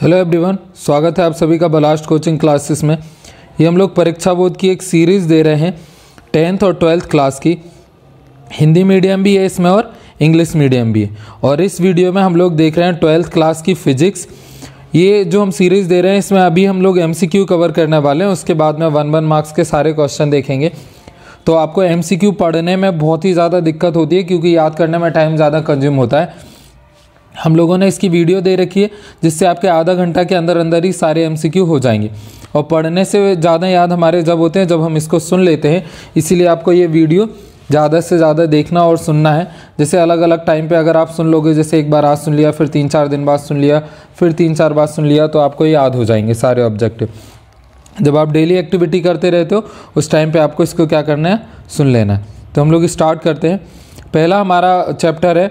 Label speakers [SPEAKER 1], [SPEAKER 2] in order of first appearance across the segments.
[SPEAKER 1] hello everyone स्वागत है आप सभी का बलास्ट कोचिंग क्लासेस में ये हम लोग परीक्षा बोध की एक सीरीज़ दे रहे हैं टेंथ और ट्वेल्थ क्लास की हिंदी मीडियम भी है इसमें और इंग्लिश मीडियम भी है और इस वीडियो में हम लोग देख रहे हैं ट्वेल्थ क्लास की फ़िज़िक्स ये जो हम सीरीज़ दे रहे हैं इसमें अभी हम लोग एम कवर करने वाले हैं उसके बाद में वन वन मार्क्स के सारे क्वेश्चन देखेंगे तो आपको एम पढ़ने में बहुत ही ज़्यादा दिक्कत होती है क्योंकि याद करने में टाइम ज़्यादा कंज्यूम होता है हम लोगों ने इसकी वीडियो दे रखी है जिससे आपके आधा घंटा के अंदर अंदर ही सारे एम हो जाएंगे और पढ़ने से ज़्यादा याद हमारे जब होते हैं जब हम इसको सुन लेते हैं इसीलिए आपको ये वीडियो ज़्यादा से ज़्यादा देखना और सुनना है जैसे अलग अलग टाइम पे अगर आप सुन लोगे जैसे एक बार आज सुन लिया फिर तीन चार दिन बाद सुन लिया फिर तीन चार बार सुन लिया तो आपको याद हो जाएंगे सारे ऑब्जेक्टिव जब आप डेली एक्टिविटी करते रहते हो उस टाइम पर आपको इसको क्या करना है सुन लेना है तो हम लोग स्टार्ट करते हैं पहला हमारा चैप्टर है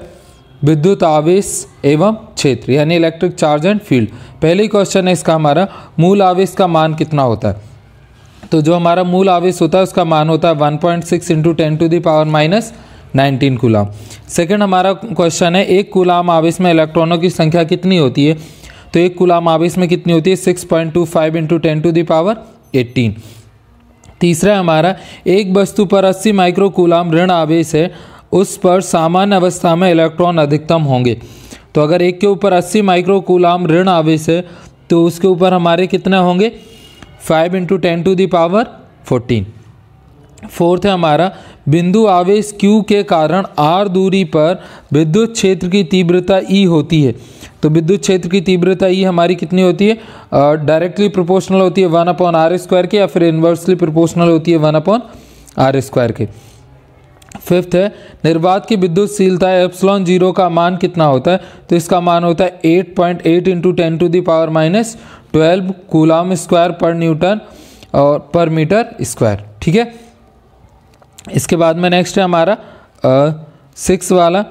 [SPEAKER 1] विद्युत आवेश एवं क्षेत्र यानी इलेक्ट्रिक चार्ज एंड फील्ड पहले क्वेश्चन है इसका हमारा मूल आवेश का मान कितना होता है तो जो हमारा मूल आवेश होता है उसका मान होता है 1.6 point six into ten to the power minus nineteen coulomb second हमारा क्वेश्चन है एक कुलाम आवेश में इलेक्ट्रॉनों की संख्या कितनी होती है तो एक कुलाम आवेश में कितनी होती है six point two five into ten to the power eighteen तीसरा हमारा एक वस्तु पर अस्सी माइक्रो कुलाम ऋण आवेश है उस पर सामान्य अवस्था में इलेक्ट्रॉन अधिकतम होंगे तो अगर एक के ऊपर 80 माइक्रो कूलाम ऋण आवेश है तो उसके ऊपर हमारे कितने होंगे 5 into ten to the power fourteen fourth है हमारा बिंदु आवेश Q के कारण R दूरी पर विद्युत क्षेत्र की तीव्रता E होती है तो विद्युत क्षेत्र की तीव्रता ई e हमारी कितनी होती है डायरेक्टली प्रोपोर्शनल होती है वन अपॉन आर स्क्वायर के या फिर इन्वर्सली प्रोपोर्शनल होती है वन अपॉन आर स्क्वायर के फिफ्थ है निर्वात की विद्युतशीलता एप्सलॉन जीरो का मान कितना होता है तो इसका मान होता है eight point eight into ten to the power minus twelve coulomb square per newton और पर मीटर स्क्वायर ठीक है इसके बाद में नेक्स्ट है हमारा सिक्स uh, वाला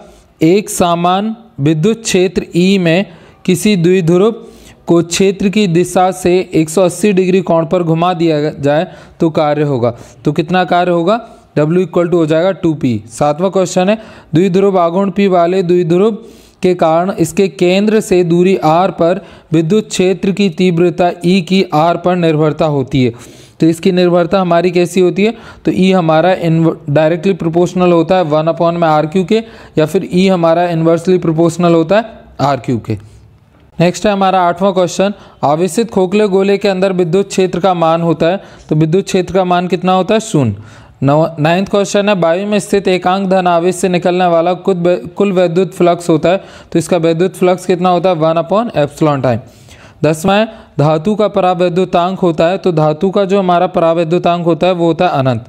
[SPEAKER 1] एक सामान विद्युत क्षेत्र ई e में किसी द्विध्रुव को क्षेत्र की दिशा से 180 डिग्री कोण पर घुमा दिया जाए तो कार्य होगा तो कितना कार्य होगा W इक्वल टू हो जाएगा टू पी सातवां क्वेश्चन है द्विध्रुव आगुण पी वाले द्विध्रुव के कारण इसके केंद्र से दूरी आर पर विद्युत क्षेत्र की तीव्रता ई e की आर पर निर्भरता होती है तो इसकी निर्भरता हमारी कैसी होती है तो ई e हमारा डायरेक्टली प्रोपोर्शनल होता है वन अपॉन में आर क्यू के या फिर ई e हमारा इन्वर्सली प्रोपोर्शनल होता है आर क्यू के नेक्स्ट है हमारा आठवां क्वेश्चन आवेशित खोखले गोले के अंदर विद्युत क्षेत्र का मान होता है तो विद्युत क्षेत्र का मान कितना होता है शून्य नाइन्थ क्वेश्चन है वायु में स्थित एकांक धन आवेश से निकलने वाला कुल कुल वैद्युत फ्लक्स होता है तो इसका वैद्युत फ्लक्स कितना होता है वन अपॉन एप्सलॉन टाइम दसवा है धातु का परावैद्युतांक होता है तो धातु का जो हमारा परावैद्युतांक होता है वो होता है अनंत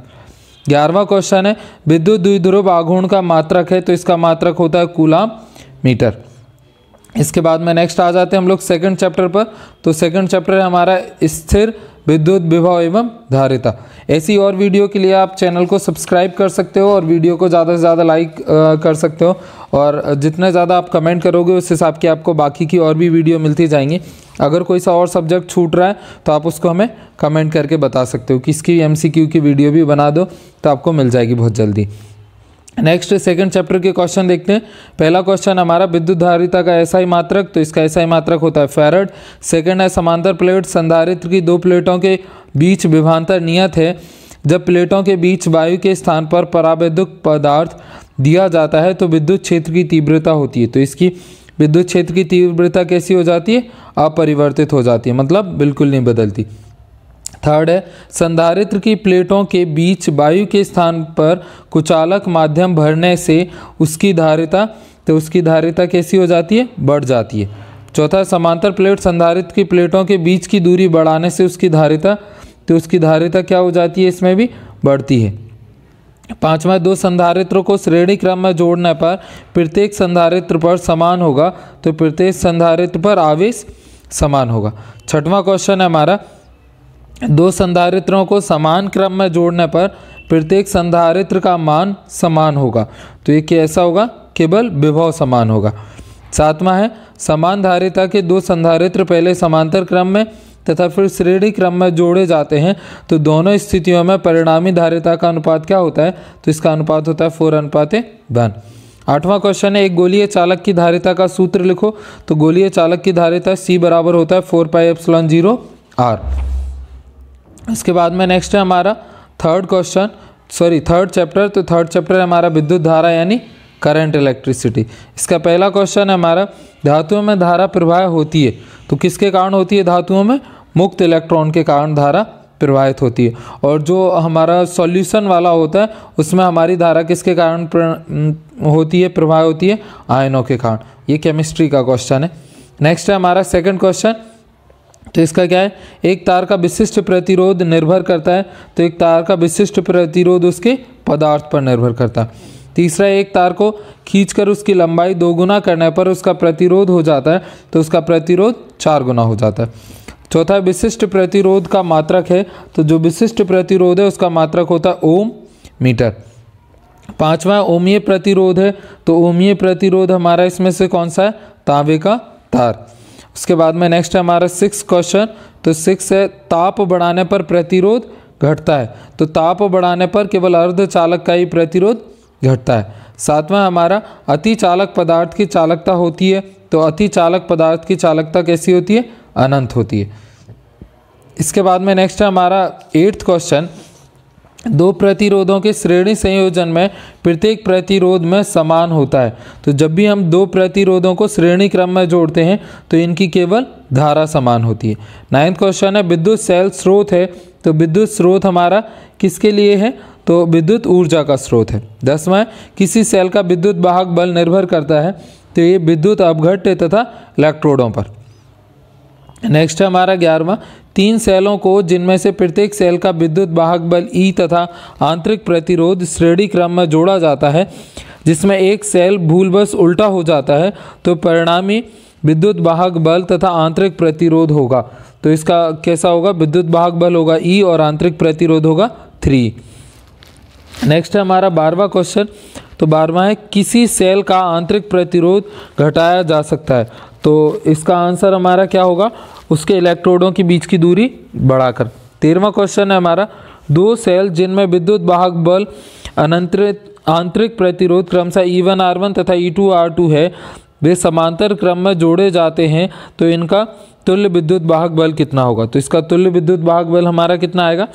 [SPEAKER 1] ग्यारहवा क्वेश्चन है विद्युत द्विध्रुव आघूर्ण का मात्रक है तो इसका मात्रक होता है कूला मीटर इसके बाद में नेक्स्ट आ जाते हैं हम लोग सेकंड चैप्टर पर तो सेकंड चैप्टर है हमारा स्थिर विद्युत विभाव एवं धारिता ऐसी और वीडियो के लिए आप चैनल को सब्सक्राइब कर सकते हो और वीडियो को ज़्यादा से ज़्यादा लाइक कर सकते हो और जितना ज़्यादा आप कमेंट करोगे उस हिसाब की आपको बाकी की और भी वीडियो मिलती जाएंगी अगर कोई सा और सब्जेक्ट छूट रहा है तो आप उसको हमें कमेंट करके बता सकते हो किसकी एम की वीडियो भी बना दो तो आपको मिल जाएगी बहुत जल्दी नेक्स्ट सेकंड चैप्टर के क्वेश्चन देखते हैं पहला क्वेश्चन हमारा विद्युत धारिता का ऐसा ही मात्रक तो इसका ऐसा ही मात्रक होता है फेरड सेकंड है समांतर प्लेट संधारित्र की दो प्लेटों के बीच विभांतर नियत है जब प्लेटों के बीच वायु के स्थान पर पराविद्युत पदार्थ दिया जाता है तो विद्युत क्षेत्र की तीव्रता होती है तो इसकी विद्युत क्षेत्र की तीव्रता कैसी हो जाती है अपरिवर्तित हो जाती है मतलब बिल्कुल नहीं बदलती थर्ड है संधारित्र की प्लेटों के बीच वायु के स्थान पर कुचालक माध्यम भरने से उसकी धारिता तो उसकी धारिता कैसी हो जाती है बढ़ जाती है चौथा समांतर प्लेट संधारित्र की प्लेटों के बीच की दूरी बढ़ाने से उसकी धारिता तो उसकी धारिता क्या हो जाती है इसमें भी बढ़ती है पांचवा दो संधारित्रों को श्रेणी क्रम में जोड़ने पर प्रत्येक संधारित्र पर समान होगा तो प्रत्येक संधारित्र पर आवेश समान होगा छठवां क्वेश्चन है हमारा दो संधारित्रों को समान क्रम में जोड़ने पर प्रत्येक संधारित्र का मान समान होगा तो ये कैसा होगा केवल विभव समान होगा सातवां है समान धारिता के दो संधारित्र पहले समांतर क्रम में तथा फिर श्रेणी क्रम में जोड़े जाते हैं तो दोनों स्थितियों में परिणामी धारिता का अनुपात क्या होता है तो इसका अनुपात होता है फोर अनुपात वन आठवां क्वेश्चन है एक गोलीय चालक की धारिता का सूत्र लिखो तो गोलीय चालक की धारिता सी बराबर होता है four pi epsilon zero R इसके बाद में नेक्स्ट है हमारा third question sorry third chapter तो थर्ड चैप्टर है हमारा विद्युत धारा यानी करंट इलेक्ट्रिसिटी इसका पहला क्वेश्चन है हमारा धातुओं में धारा प्रवाह होती है तो किसके कारण होती है धातुओं में मुक्त इलेक्ट्रॉन के कारण धारा प्रवाहित होती है और जो हमारा सॉल्यूशन वाला होता है उसमें हमारी धारा किसके कारण होती है प्रवाह होती है आयनों के कारण ये केमिस्ट्री का क्वेश्चन है नेक्स्ट है हमारा सेकंड क्वेश्चन तो इसका क्या है एक तार का विशिष्ट प्रतिरोध निर्भर करता है तो एक तार का विशिष्ट प्रतिरोध उसके पदार्थ पर निर्भर करता है तीसरा एक तार को खींचकर उसकी लंबाई दोगुना करने पर उसका प्रतिरोध हो जाता है तो उसका प्रतिरोध चार गुना हो जाता है चौथा विशिष्ट प्रतिरोध का मात्रक है तो जो विशिष्ट प्रतिरोध है उसका मात्रक होता है ओम मीटर पांचवा ओमीय प्रतिरोध है तो ओमीय प्रतिरोध हमारा इसमें से कौन सा है तांबे का तार उसके बाद में नेक्स्ट है हमारा सिक्स क्वेश्चन तो सिक्स है ताप बढ़ाने पर प्रतिरोध घटता है तो ताप बढ़ाने पर केवल अर्धचालक का ही प्रतिरोध घटता है सातवां हमारा अति चालक पदार्थ की चालकता होती है तो अति चालक पदार्थ की चालकता कैसी होती है अनंत होती है इसके बाद में नेक्स्ट है हमारा एट्थ क्वेश्चन दो प्रतिरोधों के श्रेणी संयोजन में प्रत्येक प्रतिरोध में समान होता है तो जब भी हम दो प्रतिरोधों को श्रेणी क्रम में जोड़ते हैं तो इनकी केवल धारा समान होती है नाइन्थ क्वेश्चन है विद्युत सेल स्रोत है तो विद्युत स्रोत हमारा किसके लिए है तो विद्युत ऊर्जा का स्रोत है दसवां किसी सेल का विद्युत वाहक बल निर्भर करता है तो ये विद्युत अपघट्य तथा इलेक्ट्रोडों पर नेक्स्ट है हमारा ग्यारहवा तीन सेलों को जिनमें से प्रत्येक सेल का विद्युत वाहक बल ई e तथा आंतरिक प्रतिरोध श्रेणी क्रम में जोड़ा जाता है जिसमें एक सेल भूलबस उल्टा हो जाता है तो परिणामी विद्युत वाहक बल तथा आंतरिक प्रतिरोध होगा तो इसका कैसा होगा विद्युत वाहक बल होगा ई e और आंतरिक प्रतिरोध होगा थ्री नेक्स्ट है हमारा बारहवा क्वेश्चन तो बारहवा है किसी सेल का आंतरिक प्रतिरोध घटाया जा सकता है तो इसका आंसर हमारा क्या होगा उसके इलेक्ट्रोडों के बीच की दूरी बढ़ाकर तेरहवा क्वेश्चन है हमारा दो सेल जिनमें विद्युत वाहक बल अनंतरित आंतरिक प्रतिरोध क्रमशः ई वन आर वन तथा ई टू आर टू है वे समांतर क्रम में जोड़े जाते हैं तो इनका तुल्य विद्युत वाहक बल कितना होगा तो इसका तुल्य विद्युत वाहक बल हमारा कितना आएगा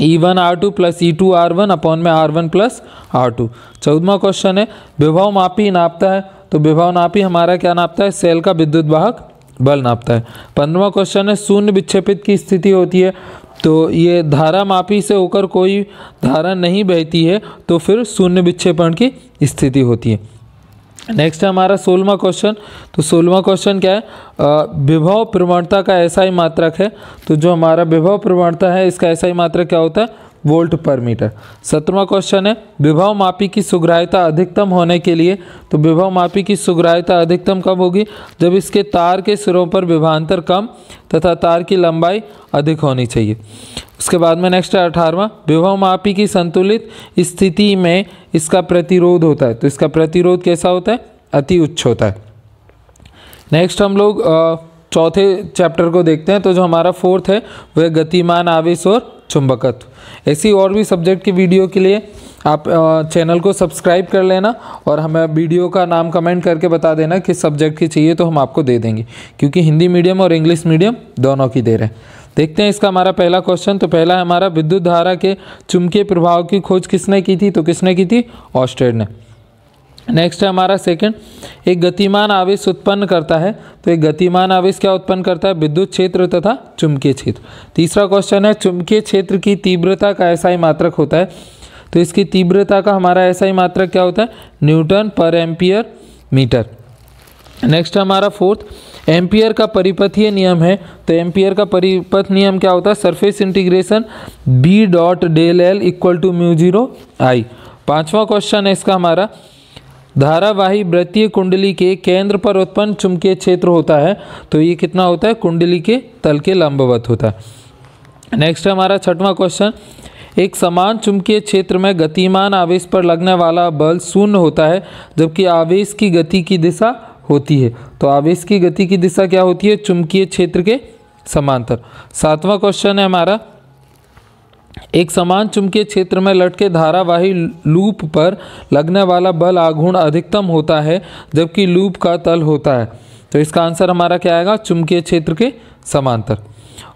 [SPEAKER 1] E one R two plus E two R one upon में R one plus R two चौदवा क्वेश्चन है विभव मापी नापता है तो विभव नापी हमारा क्या नापता है सेल का विद्युत वाहक बल नापता है पंद्रवा क्वेश्चन है शून्य विक्षेपित की स्थिति होती है तो ये धारा मापी से होकर कोई धारा नहीं बहती है तो फिर शून्य विक्षेपण की स्थिति होती है नेक्स्ट है हमारा सोलवा क्वेश्चन तो सोलवा क्वेश्चन क्या है विभव प्रवणता का ऐसा ही मात्रक है तो जो हमारा विभव प्रवणता है इसका ऐसा ही मात्रक क्या होता है वोल्ट पर मीटर सत्रवा क्वेश्चन है विभव मापी की सुग्रायता अधिकतम होने के लिए तो विभव मापी की सुग्रायता अधिकतम कब होगी जब इसके तार के सिरों पर विभांतर कम तथा तार की लंबाई अधिक होनी चाहिए उसके बाद में नेक्स्ट है अठारवा विभव मापी की संतुलित स्थिति में इसका प्रतिरोध होता है तो इसका प्रतिरोध कैसा होता है अति उच्च होता है नेक्स्ट हम लोग चौथे चैप्टर को देखते हैं तो जो हमारा फोर्थ है वह गतिमान आवेश और चुंबकत्व ऐसी और भी सब्जेक्ट की वीडियो के लिए आप चैनल को सब्सक्राइब कर लेना और हमें वीडियो का नाम कमेंट करके बता देना किस सब्जेक्ट की चाहिए तो हम आपको दे देंगे क्योंकि हिंदी मीडियम और इंग्लिश मीडियम दोनों की दे रहे हैं देखते हैं इसका हमारा पहला क्वेश्चन तो पहला है हमारा विद्युत धारा के चुंबकीय प्रभाव की खोज किसने की थी तो किसने की थी ऑस्ट्रेड ने नेक्स्ट है हमारा सेकंड एक गतिमान आवेश उत्पन्न करता है तो एक गतिमान आवेश क्या उत्पन्न करता है विद्युत क्षेत्र तथा चुंबकीय क्षेत्र तीसरा क्वेश्चन है चुंबकीय क्षेत्र की तीव्रता का ऐसा ही मात्रक होता है तो इसकी तीव्रता का हमारा ऐसा ही मात्रक क्या होता है newton per ampere metre next हमारा फोर्थ एम्पियर का परिपथीय नियम है तो एम्पियर का परिपथ नियम क्या होता है surface integration B dot del L equal to mu zero I पाँचवा क्वेश्चन है इसका हमारा धारावाही वृत्तीय कुंडली के केंद्र पर उत्पन्न चुंबकीय क्षेत्र होता है तो ये कितना होता है कुंडली के तल के लंबवत होता है नेक्स्ट हमारा छठवां क्वेश्चन एक समान चुंबकीय क्षेत्र में गतिमान आवेश पर लगने वाला बल शून्य होता है जबकि आवेश की गति की दिशा होती है तो आवेश की गति की दिशा क्या होती है चुंबकीय क्षेत्र के समांतर सातवां क्वेश्चन है हमारा एक समान चुंबकीय क्षेत्र में लटके धारावाही लूप पर लगने वाला बल आघूर्ण अधिकतम होता है जबकि लूप का तल होता है तो इसका आंसर हमारा क्या आएगा चुंबकीय क्षेत्र के समांतर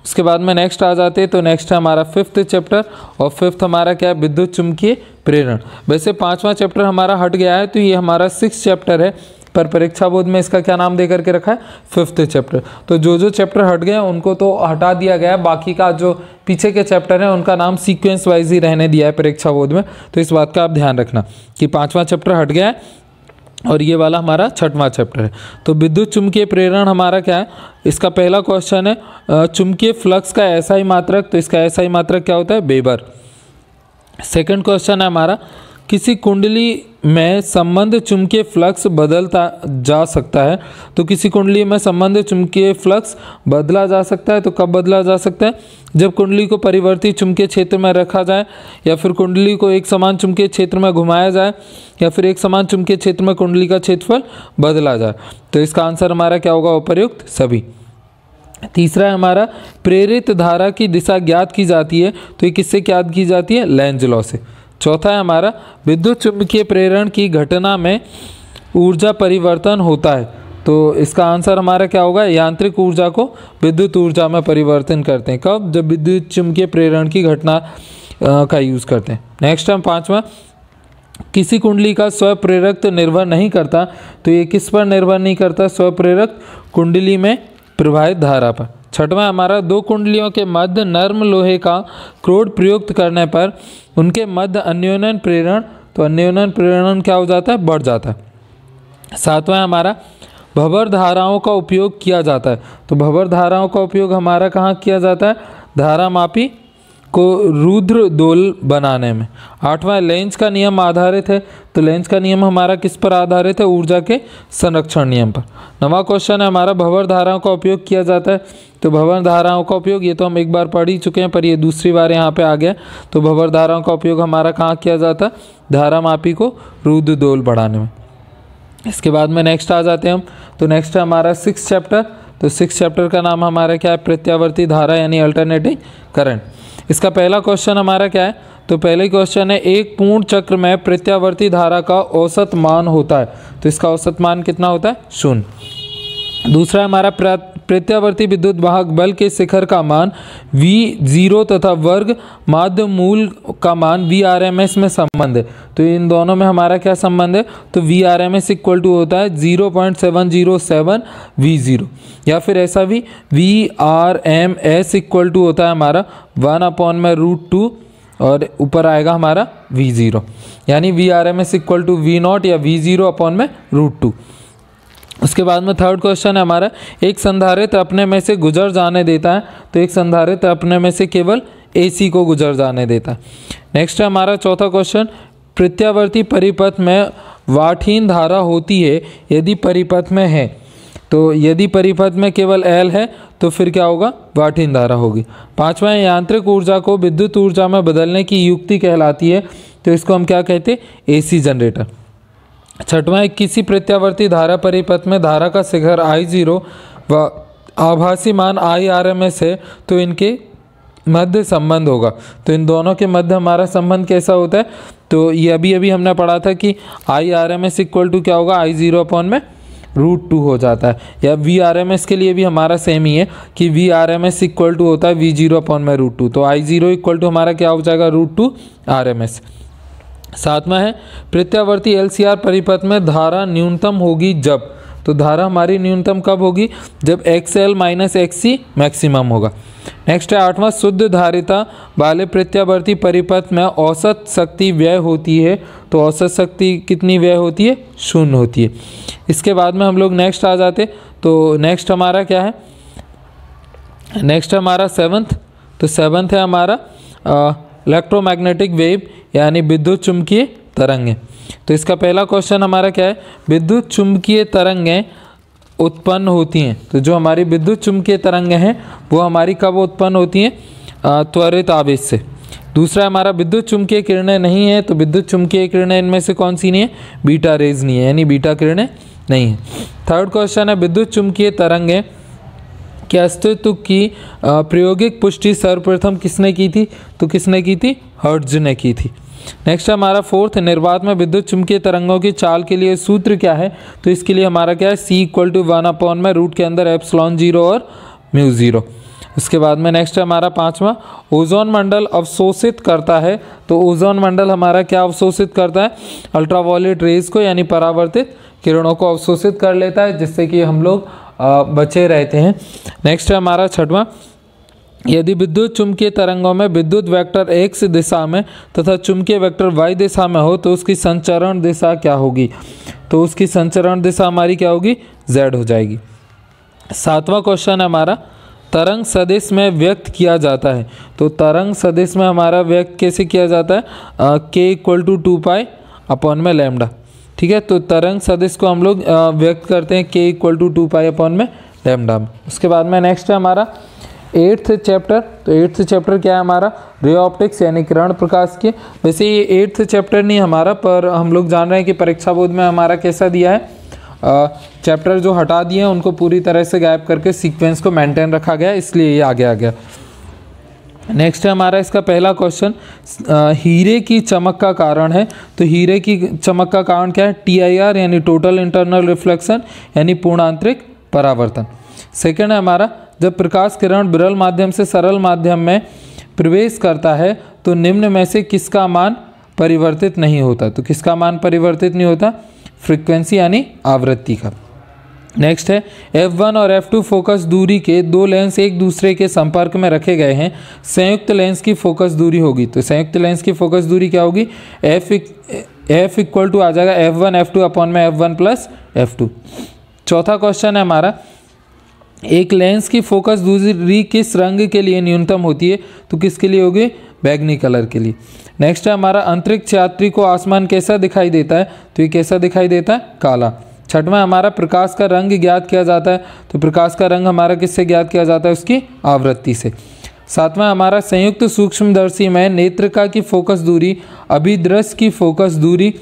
[SPEAKER 1] उसके बाद में नेक्स्ट आ जाते हैं तो नेक्स्ट है हमारा फिफ्थ चैप्टर और फिफ्थ हमारा क्या है विद्युत चुंबकीय प्रेरण वैसे पांचवा चैप्टर हमारा हट गया है तो ये हमारा सिक्स चैप्टर है पर परीक्षा बोर्ड में इसका क्या नाम दे करके रखा है फिफ्थ चैप्टर तो जो जो चैप्टर हट गए उनको तो हटा दिया गया है बाकी का जो पीछे के चैप्टर हैं उनका नाम सीक्वेंस वाइज ही रहने दिया है परीक्षा बोर्ड में तो इस बात का आप ध्यान रखना कि पाँचवा चैप्टर हट गया है और ये वाला हमारा छठवा चैप्टर है तो विद्युत चुंबकीय प्रेरण हमारा क्या है इसका पहला क्वेश्चन है चुंबकीय फ्लक्स का ऐसा ही मात्रक तो इसका ऐसा ही मात्रक क्या होता है बेबर सेकंड क्वेश्चन है हमारा किसी कुंडली में संबंध चुंबकीय फ्लक्स बदलता जा सकता है तो किसी कुंडली में संबंध चुंबकीय फ्लक्स बदला जा सकता है तो कब बदला जा सकता है जब कुंडली को परिवर्तित चुंबकीय क्षेत्र में रखा जाए या फिर कुंडली को एक समान चुंबकीय क्षेत्र में घुमाया जाए या फिर एक समान चुंबकीय क्षेत्र में कुंडली का क्षेत्रफल बदला जाए तो इसका आंसर हमारा क्या होगा उपरयुक्त सभी तीसरा है हमारा प्रेरित धारा की दिशा ज्ञात की जाती है तो ये किससे ज्ञात की जाती है लैंजलॉ लॉ से चौथा है हमारा विद्युत चुंबकीय प्रेरण की घटना में ऊर्जा परिवर्तन होता है तो इसका आंसर हमारा क्या होगा यांत्रिक ऊर्जा को विद्युत ऊर्जा में परिवर्तन करते हैं कब जब विद्युत चुंबकीय प्रेरण की घटना का यूज़ करते हैं नेक्स्ट हम पाँचवा किसी कुंडली का स्वप्रेरक तो निर्भर नहीं करता तो ये किस पर निर्भर नहीं करता स्वप्रेरक कुंडली में प्रवाहित धारा पर छठवां हमारा दो कुंडलियों के मध्य नर्म लोहे का क्रोड प्रयुक्त करने पर उनके मध्य अन्योनन प्रेरण तो अन्योनन प्रेरण क्या हो जाता है बढ़ जाता है सातवां हमारा भवर धाराओं का उपयोग किया जाता है तो भवर धाराओं का उपयोग हमारा कहाँ किया जाता है धारा मापी को रुद्र दोल बनाने में आठवां लेंस का नियम आधारित है तो लेंस का नियम हमारा किस पर आधारित है ऊर्जा के संरक्षण नियम पर नवा क्वेश्चन है हमारा भंवर धाराओं का उपयोग किया जाता है तो भंवर धाराओं का उपयोग ये तो हम एक बार पढ़ ही चुके हैं पर ये दूसरी बार यहाँ पे आ गया तो भंवर धाराओं का उपयोग हमारा कहाँ किया जाता है धारा मापी को रुद्र दोल बढ़ाने में इसके बाद में नेक्स्ट आ जाते हैं हम तो नेक्स्ट है हमारा सिक्स चैप्टर तो सिक्स चैप्टर का नाम हमारा क्या है प्रत्यावर्ती धारा यानी अल्टरनेटिंग करंट इसका पहला क्वेश्चन हमारा क्या है तो पहले क्वेश्चन है एक पूर्ण चक्र में प्रत्यावर्ती धारा का औसत मान होता है तो इसका औसत मान कितना होता है शून्य दूसरा हमारा प्रत्यावर्ती विद्युत वाहक बल के शिखर का मान वी जीरो तथा वर्ग माध्य मूल का मान वी आर एम एस में संबंध है तो इन दोनों में हमारा क्या संबंध है तो V R M S equal to होता है zero point seven zero seven V zero या फिर ऐसा भी V R M S equal to होता है हमारा वन अपॉन में रूट टू और ऊपर आएगा हमारा वी ज़ीरो यानी V R M S equal to V not या वी ज़ीरो अपॉन में रूट टू उसके बाद में थर्ड क्वेश्चन है हमारा एक संधारित्र अपने में से गुजर जाने देता है तो एक संधारित्र अपने में से केवल एसी को गुजर जाने देता है नेक्स्ट है हमारा चौथा क्वेश्चन प्रत्यावर्ती परिपथ में वाठीन धारा होती है यदि परिपथ में है तो यदि परिपथ में केवल एल है तो फिर क्या होगा वाठीन धारा होगी पाँचवा है यांत्रिक ऊर्जा को विद्युत ऊर्जा में बदलने की युक्ति कहलाती है तो इसको हम क्या कहते हैं सी जनरेटर छठवां किसी प्रत्यावर्ती धारा परिपथ में धारा का शिखर आई जीरो व आभासी मान आई आर एम एस है तो इनके मध्य संबंध होगा तो इन दोनों के मध्य हमारा संबंध कैसा होता है तो ये अभी अभी हमने पढ़ा था कि I R M S equal to क्या होगा आई जीरो अपॉन में रूट टू हो जाता है या वी आर एम एस के लिए भी हमारा सेम ही है कि V R M S equal to होता है वी जीरो अपॉन में रूट टू तो आई जीरो इक्वल टू हमारा क्या हो जाएगा root two R M S सातवा है प्रत्यावर्ती एलसीआर परिपथ में धारा न्यूनतम होगी जब तो धारा हमारी न्यूनतम कब होगी जब X L minus X maximum होगा नेक्स्ट है आठवां शुद्ध धारिता वाले प्रत्यावर्ती परिपथ में औसत शक्ति व्यय होती है तो औसत शक्ति कितनी व्यय होती है शून्य होती है इसके बाद में हम लोग नेक्स्ट आ जाते तो नेक्स्ट हमारा क्या है नेक्स्ट हमारा सेवन्थ तो सेवन्थ है हमारा आ, इलेक्ट्रोमैग्नेटिक वेव यानी विद्युत चुंबकीय तरंगें तो इसका पहला क्वेश्चन हमारा क्या है विद्युत चुंबकीय तरंगें उत्पन्न होती हैं तो जो हमारी विद्युत चुंबकीय तरंगें हैं वो हमारी कब उत्पन्न होती हैं त्वरित आवेश से दूसरा हमारा विद्युत चुंबकीय किरणें नहीं है तो विद्युत चुंबकीय किरणें इनमें से कौन सी नहीं है बीटा रेज नहीं है यानी बीटा किरणें नहीं है थर्ड क्वेश्चन है विद्युत चुंबकीय तरंगें कि अस्तित्व की प्रायोगिक पुष्टि सर्वप्रथम किसने की थी तो किसने की थी हर्ट्ज ने की थी नेक्स्ट हमारा फोर्थ निर्वात में विद्युत चुंबकीय तरंगों की चाल के लिए सूत्र क्या है तो इसके लिए हमारा क्या है C equal to one upon में रूट के अंदर एप्सलॉन जीरो और म्यू ज़ीरो उसके बाद में नेक्स्ट है हमारा पांचवा ओजोन मंडल अवशोषित करता है तो ओजोन मंडल हमारा क्या अवशोषित करता है अल्ट्रावायलेट रेज को यानी परावर्तित किरणों को अवशोषित कर लेता है जिससे कि हम लोग बचे रहते हैं नेक्स्ट हमारा छठवां यदि विद्युत चुंबकीय तरंगों में विद्युत वेक्टर एक्स दिशा में तथा चुंबकीय वेक्टर वाई दिशा में हो तो उसकी संचरण दिशा क्या होगी तो उसकी संचरण दिशा हमारी क्या होगी जेड हो जाएगी सातवां क्वेश्चन है हमारा तरंग सदिश में व्यक्त किया जाता है तो तरंग सदिश में हमारा व्यक्त कैसे किया जाता है K equal to two pi upon में लेमडा ठीक है तो तरंग सदिश को हम लोग व्यक्त करते हैं K equal to two pi upon में लेमडा में उसके बाद में नेक्स्ट है हमारा एट्थ चैप्टर तो एट्थ चैप्टर क्या है हमारा रे ऑप्टिक्स यानी किरण प्रकाश के वैसे ये एट्थ चैप्टर नहीं हमारा पर हम लोग जान रहे हैं कि परीक्षा बोध में हमारा कैसा दिया है चैप्टर जो हटा दिए हैं उनको पूरी तरह से गायब करके सीक्वेंस को मेंटेन रखा गया इसलिए ये आगे आ गया नेक्स्ट है हमारा इसका पहला क्वेश्चन हीरे की चमक का कारण है तो हीरे की चमक का कारण क्या है टीआईआर यानी टोटल इंटरनल रिफ्लेक्शन यानी पूर्णांतरिक परावर्तन सेकेंड है हमारा जब प्रकाश किरण बिरल माध्यम से सरल माध्यम में प्रवेश करता है तो निम्न में से किसका मान परिवर्तित नहीं होता तो किसका मान परिवर्तित नहीं होता फ्रिक्वेंसी यानी आवृत्ति का नेक्स्ट है F1 और F2 फोकस दूरी के दो लेंस एक दूसरे के संपर्क में रखे गए हैं संयुक्त लेंस की फोकस दूरी होगी तो संयुक्त लेंस की फोकस दूरी क्या होगी F एफ इक्वल टू आ जाएगा F1 F2 अपॉन में F1 प्लस एफ चौथा क्वेश्चन है हमारा एक लेंस की फोकस दूरी किस रंग के लिए न्यूनतम होती है तो किसके लिए होगी बैगनी कलर के लिए नेक्स्ट है हमारा अंतरिक्ष यात्री को आसमान कैसा दिखाई देता है तो ये कैसा दिखाई देता है काला छठवां हमारा प्रकाश का रंग ज्ञात किया जाता है तो प्रकाश का रंग हमारा किससे ज्ञात किया जाता है उसकी आवृत्ति से सातवां हमारा संयुक्त सूक्ष्मदर्शी में नेत्रिका की फोकस दूरी अभिदृश्य की फोकस दूरी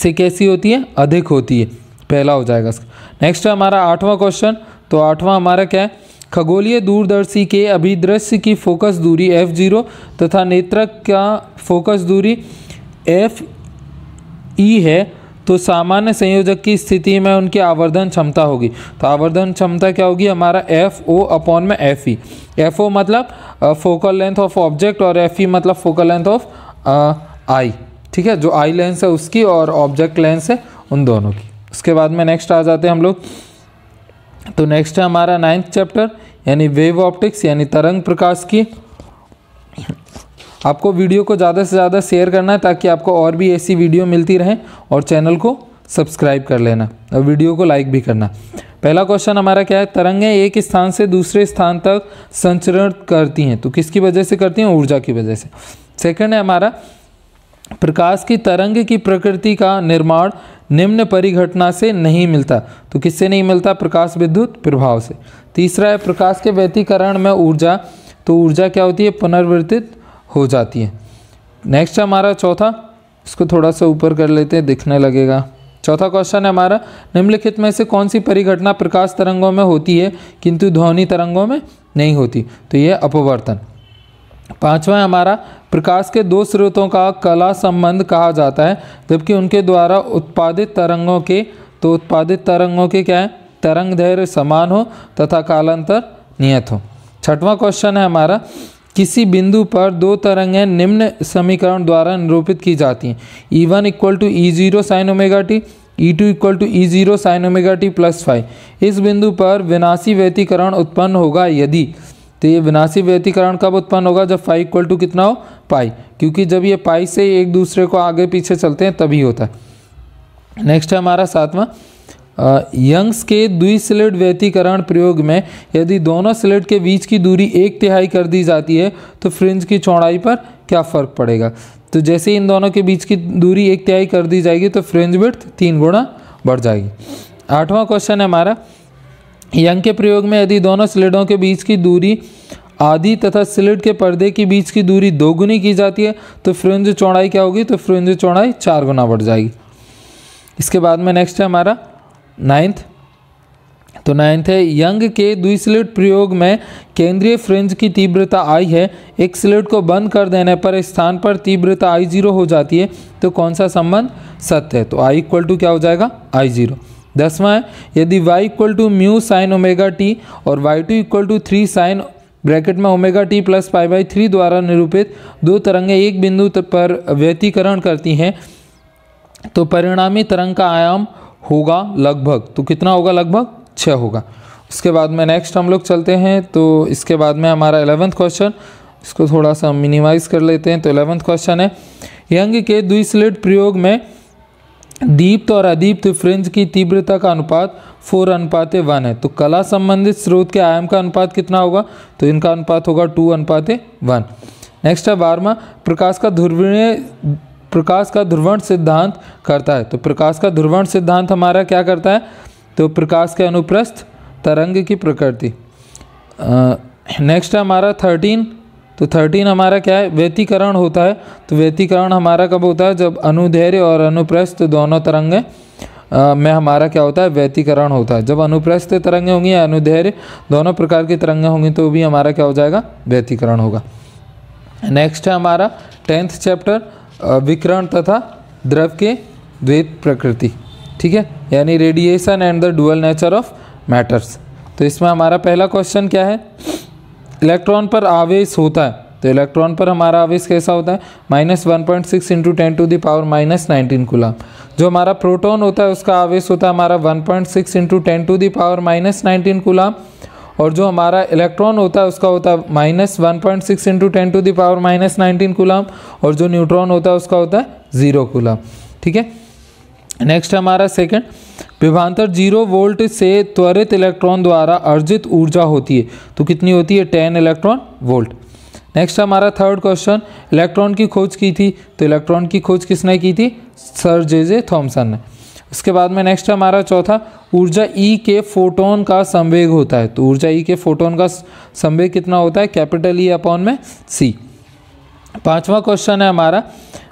[SPEAKER 1] से कैसी होती है अधिक होती है पहला हो जाएगा इसका नेक्स्ट हमारा आठवां क्वेश्चन तो आठवां हमारा क्या है खगोलीय दूरदर्शी के अभिदृश्य की फोकस दूरी एफ जीरो तथा नेत्रक का फोकस दूरी एफ ई e है तो सामान्य संयोजक की स्थिति में उनकी आवर्धन क्षमता होगी तो आवर्धन क्षमता क्या होगी हमारा एफ ओ अपॉन में एफ ई एफ ओ मतलब फोकल लेंथ ऑफ ऑब्जेक्ट और एफ ई e मतलब फोकल लेंथ ऑफ आई ठीक है जो आई लेंस है उसकी और ऑब्जेक्ट लेंस है उन दोनों की उसके बाद में नेक्स्ट आ जाते हैं हम लोग तो नेक्स्ट है हमारा नाइन्थ चैप्टर यानी वेव ऑप्टिक्स यानी तरंग प्रकाश की आपको वीडियो को ज़्यादा से ज़्यादा शेयर करना है ताकि आपको और भी ऐसी वीडियो मिलती रहें और चैनल को सब्सक्राइब कर लेना और वीडियो को लाइक भी करना पहला क्वेश्चन हमारा क्या है तरंगें एक स्थान से दूसरे स्थान तक संचरण करती हैं तो किसकी वजह से करती हैं ऊर्जा की वजह से सेकंड है हमारा प्रकाश की तरंग की प्रकृति का निर्माण निम्न परिघटना से नहीं मिलता तो किससे नहीं मिलता प्रकाश विद्युत प्रभाव से तीसरा है प्रकाश के व्यतीकरण में ऊर्जा तो ऊर्जा क्या होती है पुनर्वर्तित हो जाती है नेक्स्ट हमारा चौथा इसको थोड़ा सा ऊपर कर लेते हैं दिखने लगेगा चौथा क्वेश्चन है हमारा निम्नलिखित में से कौन सी परिघटना प्रकाश तरंगों में होती है किंतु ध्वनि तरंगों में नहीं होती तो यह अपवर्तन पांचवा है हमारा प्रकाश के दो स्रोतों का कला संबंध कहा जाता है जबकि उनके द्वारा उत्पादित तरंगों के तो उत्पादित तरंगों के क्या है तरंग धैर्य समान हो तथा कालांतर नियत हो छठवां क्वेश्चन है हमारा किसी बिंदु पर दो तरंगें निम्न समीकरण द्वारा निरूपित की जाती हैं E one equal to E zero sine omega T E two equal to E zero sine omega T plus five इस बिंदु पर विनाशी व्यतीकरण उत्पन्न होगा यदि तो ये विनाशी व्यतीकरण कब उत्पन्न होगा जब फाइव इक्वल टू कितना हो पाई क्योंकि जब ये पाई से एक दूसरे को आगे पीछे चलते हैं तभी होता है नेक्स्ट है हमारा सातवां यंग्स के स्लेट व्यतीकरण प्रयोग में यदि दोनों स्लेट के बीच की दूरी एक तिहाई कर दी जाती है तो फ्रिंज की चौड़ाई पर क्या फ़र्क पड़ेगा तो जैसे इन दोनों के बीच की दूरी एक तिहाई कर दी जाएगी तो फ्रिंज बिट तीन गुणा बढ़ जाएगी आठवां क्वेश्चन है हमारा यंग के प्रयोग में यदि दोनों स्लेटों के बीच की दूरी आदि तथा स्लेट के पर्दे के बीच की दूरी दोगुनी की जाती है तो फ्रिंज चौड़ाई क्या होगी तो फ्रिंज चौड़ाई चार गुना बढ़ जाएगी इसके बाद में नेक्स्ट है हमारा नाइन्थ तो नाइन्थ है यंग के द्विसलेट प्रयोग में केंद्रीय फ्रिंज की तीव्रता आई है एक स्लेट को बंद कर देने पर स्थान पर तीव्रता आई जीरो हो जाती है तो कौन सा संबंध सत्य है तो आई इक्वल टू क्या हो जाएगा आई जीरो दसवां है यदि Y equal to mu sine omega T और Y two equal to three sine bracket में omega T plus pi by three द्वारा निरूपित दो तरंगें एक बिंदु पर व्यतीकरण करती हैं तो परिणामी तरंग का आयाम होगा लगभग तो कितना होगा लगभग छः होगा उसके बाद में नेक्स्ट हम लोग चलते हैं तो इसके बाद में हमारा एलेवंथ क्वेश्चन इसको थोड़ा सा मिनिमाइज कर लेते हैं तो एलेवंथ क्वेश्चन है यंग के स्लिट प्रयोग में दीप्त और अदीप्त फ्रिंज की तीव्रता का अनुपात फोर अनुपात वन है तो कला संबंधित स्रोत के आयाम का अनुपात कितना होगा तो इनका अनुपात होगा टू अनुपात वन नेक्स्ट है बारवा प्रकाश का ध्रुवीय प्रकाश का ध्रुवण सिद्धांत करता है तो प्रकाश का ध्रुवण सिद्धांत हमारा क्या करता है तो प्रकाश के अनुप्रस्थ तरंग की प्रकृति नेक्स्ट है हमारा थर्टीन तो थर्टीन हमारा क्या है व्यतीकरण होता है तो व्यतीकरण हमारा कब होता है जब अनुधैर्य और अनुप्रस्थ दोनों तरंग में हमारा क्या होता है व्यतीकरण होता है जब अनुप्रस्थ तरंगें होंगी या अनुधैर्य दोनों प्रकार की तरंगें होंगी तो भी हमारा क्या हो जाएगा व्यतीकरण होगा नेक्स्ट है हमारा टेंथ चैप्टर विकरण तथा द्रव के द्वैत प्रकृति ठीक है यानी radiation and the dual nature of matters तो इसमें हमारा पहला क्वेश्चन क्या है इलेक्ट्रॉन पर आवेश होता है तो इलेक्ट्रॉन पर हमारा आवेश कैसा होता है minus one point six into ten to the power minus nineteen coulomb जो हमारा प्रोटॉन होता है उसका आवेश होता है हमारा one point six into ten to the power minus nineteen coulomb और जो हमारा इलेक्ट्रॉन होता है उसका होता है minus one point six into ten to the power minus nineteen coulomb और जो न्यूट्रॉन होता है उसका होता है ज़ीरो कुलाम ठीक है नेक्स्ट हमारा सेकंड विभांतर जीरो वोल्ट से त्वरित इलेक्ट्रॉन द्वारा अर्जित ऊर्जा होती है तो कितनी होती है टेन इलेक्ट्रॉन वोल्ट नेक्स्ट हमारा थर्ड क्वेश्चन इलेक्ट्रॉन की खोज की थी तो इलेक्ट्रॉन की खोज किसने की थी सर जे जे थॉम्सन ने इसके बाद में नेक्स्ट हमारा चौथा ऊर्जा ई e के फोटोन का संवेग होता है तो ऊर्जा ई e के फोटोन का संवेग कितना होता है कैपिटल ई अपॉन में सी पांचवा क्वेश्चन है हमारा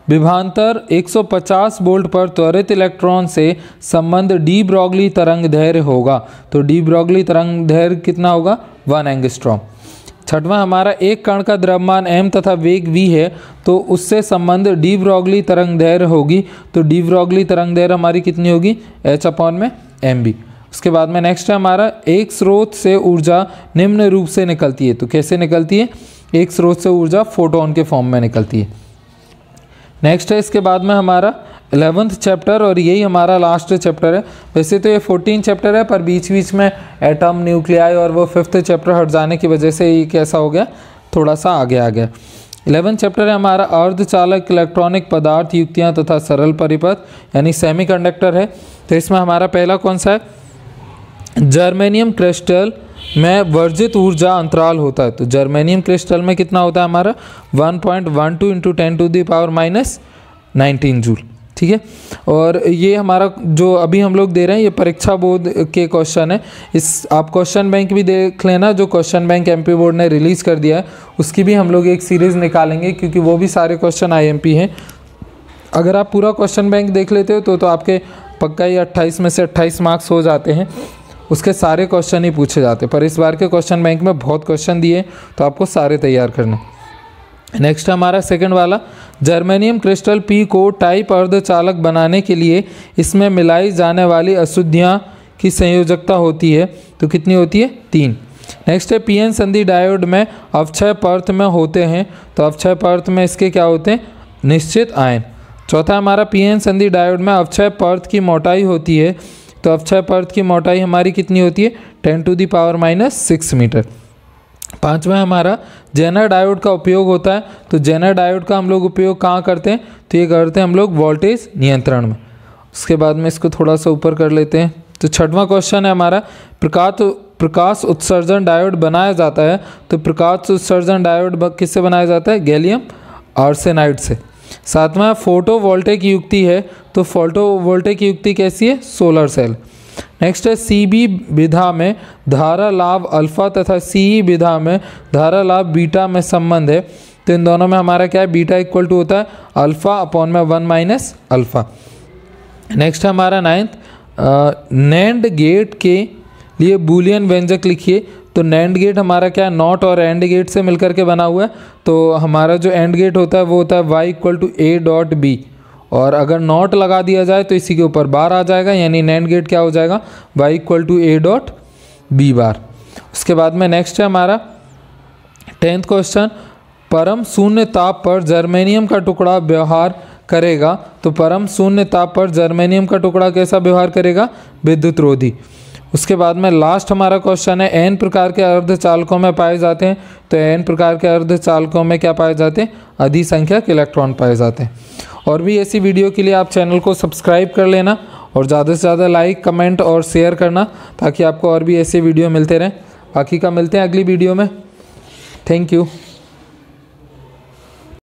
[SPEAKER 1] विभांतर 150 वोल्ट पर त्वरित इलेक्ट्रॉन से संबंध डी ब्रॉगली तरंग धैर्य होगा तो डी ब्रॉगली तरंग धैर्य कितना होगा वन एंगस्ट्रॉम छठवां हमारा एक कण का द्रव्यमान m तथा वेग v है तो उससे संबंध डी ब्रॉगली तरंग दैर होगी तो डी ब्रॉगली तरंग दैर हमारी कितनी होगी h अपॉन में एम बी उसके बाद में नेक्स्ट है हमारा एक स्रोत से ऊर्जा निम्न रूप से निकलती है तो कैसे निकलती है एक स्रोत से ऊर्जा फोटोन के फॉर्म में निकलती है नेक्स्ट है इसके बाद में हमारा एलेवंथ चैप्टर और यही हमारा लास्ट चैप्टर है वैसे तो ये फोर्टीन चैप्टर है पर बीच बीच में एटम न्यूक्लियाई और वो फिफ्थ चैप्टर हट जाने की वजह से ये कैसा हो गया थोड़ा सा आगे आ गया इलेवन चैप्टर है हमारा अर्धचालक इलेक्ट्रॉनिक पदार्थ युक्तियाँ तथा सरल परिपथ यानी कंडक्टर है तो इसमें हमारा पहला कौन सा है जर्मेनियम क्रिस्टल में वर्जित ऊर्जा अंतराल होता है तो जर्मेनियम क्रिस्टल में कितना होता है हमारा 1.12 point one two into ten to the power minus nineteen joule ठीक है और ये हमारा जो अभी हम लोग दे रहे हैं ये परीक्षा बोर्ड के क्वेश्चन है इस आप क्वेश्चन बैंक भी देख लेना जो क्वेश्चन बैंक एमपी बोर्ड ने रिलीज़ कर दिया है उसकी भी हम लोग एक सीरीज़ निकालेंगे क्योंकि वो भी सारे क्वेश्चन आईएमपी हैं अगर आप पूरा क्वेश्चन बैंक देख लेते हो तो तो आपके पक्का ही अट्ठाईस में से अट्ठाईस मार्क्स हो जाते हैं उसके सारे क्वेश्चन ही पूछे जाते पर इस बार के क्वेश्चन बैंक में बहुत क्वेश्चन दिए तो आपको सारे तैयार करने नेक्स्ट हमारा सेकंड वाला जर्मेनियम क्रिस्टल पी को टाइप अर्धचालक बनाने के लिए इसमें मिलाई जाने वाली अशुद्धियाँ की संयोजकता होती है तो कितनी होती है तीन नेक्स्ट है पीएन संधि डायोड में अवक्षय पर्थ में होते हैं तो अवक्षय पर्थ में इसके क्या होते हैं निश्चित आयन चौथा हमारा पीएन संधि डायोड में अवक्षय पर्थ की मोटाई होती है तो अवक्षय पर्थ की मोटाई हमारी कितनी होती है ten to the power minus six metre पांचवा हमारा जेनर डायोड का उपयोग होता है तो जेनर डायोड का हम लोग उपयोग कहाँ करते हैं तो ये करते हैं हम लोग वोल्टेज नियंत्रण में उसके बाद में इसको थोड़ा सा ऊपर कर लेते हैं तो छठवां क्वेश्चन है हमारा प्रकाश प्रकाश उत्सर्जन डायोड बनाया जाता है तो प्रकाश उत्सर्जन डायोड किससे बनाया जाता है गैलियम आर्सेनाइड से सातवां फोटो वोल्टेक युक्ति है तो फोटो वोल्टेक युक्ति कैसी है सोलर सेल नेक्स्ट है सी बी विधा में धारा लाभ अल्फा तथा सी ई e विधा में धारा लाभ बीटा में संबंध है तो इन दोनों में हमारा क्या है बीटा इक्वल टू होता है अल्फ़ा अपॉन में वन माइनस अल्फ़ा नेक्स्ट है हमारा नाइन्थ नैंड गेट के लिए बुलियन व्यंजक लिखिए तो नैंड गेट हमारा क्या है नॉट और एंड गेट से मिलकर के बना हुआ है तो हमारा जो एंड गेट होता है वो होता है Y equal to A dot B और अगर नॉट लगा दिया जाए तो इसी के ऊपर बार आ जाएगा यानी नैंड गेट क्या हो जाएगा Y equal to A dot B bar उसके बाद में नेक्स्ट है हमारा टेंथ क्वेश्चन परम शून्य ताप पर जर्मेनियम का टुकड़ा व्यवहार करेगा तो परम शून्य ताप पर जर्मेनियम का टुकड़ा कैसा व्यवहार करेगा विद्युत रोधी उसके बाद में लास्ट हमारा क्वेश्चन है एन प्रकार के अर्धचालकों में पाए जाते हैं तो एन प्रकार के अर्धचालकों में क्या पाए जाते हैं अधिसंख्यक इलेक्ट्रॉन पाए जाते हैं और भी ऐसी वीडियो के लिए आप चैनल को सब्सक्राइब कर लेना और ज़्यादा से ज़्यादा लाइक कमेंट और शेयर करना ताकि आपको और भी ऐसे वीडियो मिलते रहें बाकी का मिलते हैं अगली वीडियो में थैंक यू